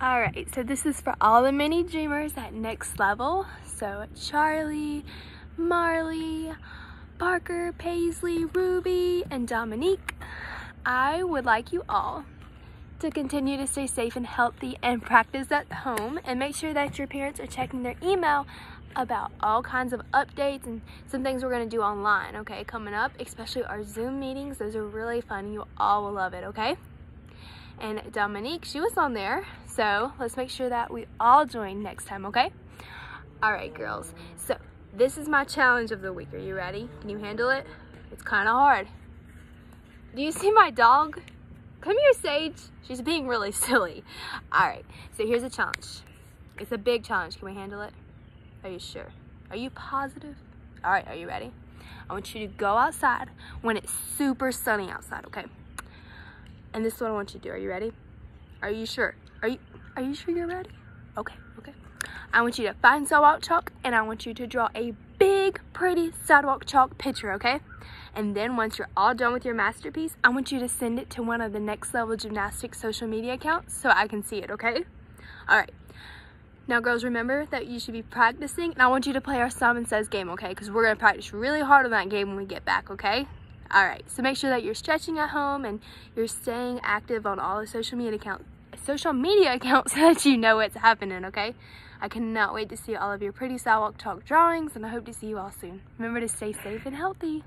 All right, so this is for all the mini dreamers at next level. So Charlie, Marley, Parker, Paisley, Ruby, and Dominique. I would like you all to continue to stay safe and healthy and practice at home and make sure that your parents are checking their email about all kinds of updates and some things we're going to do online, okay, coming up, especially our Zoom meetings. Those are really fun. You all will love it, okay? and Dominique, she was on there. So let's make sure that we all join next time, okay? All right, girls. So this is my challenge of the week. Are you ready? Can you handle it? It's kind of hard. Do you see my dog? Come here, Sage. She's being really silly. All right, so here's a challenge. It's a big challenge. Can we handle it? Are you sure? Are you positive? All right, are you ready? I want you to go outside when it's super sunny outside, okay? And this is what I want you to do. Are you ready? Are you sure? Are you are you sure you're ready? Okay, okay. I want you to find sidewalk chalk and I want you to draw a big pretty sidewalk chalk picture, okay? And then once you're all done with your masterpiece, I want you to send it to one of the next level gymnastics social media accounts so I can see it, okay? All right. Now, girls, remember that you should be practicing, and I want you to play our Simon Says game, okay? Because we're going to practice really hard on that game when we get back, okay? All right, so make sure that you're stretching at home and you're staying active on all the social media accounts social media accounts so that you know what's happening, okay? I cannot wait to see all of your pretty sidewalk talk drawings and I hope to see you all soon. Remember to stay safe and healthy.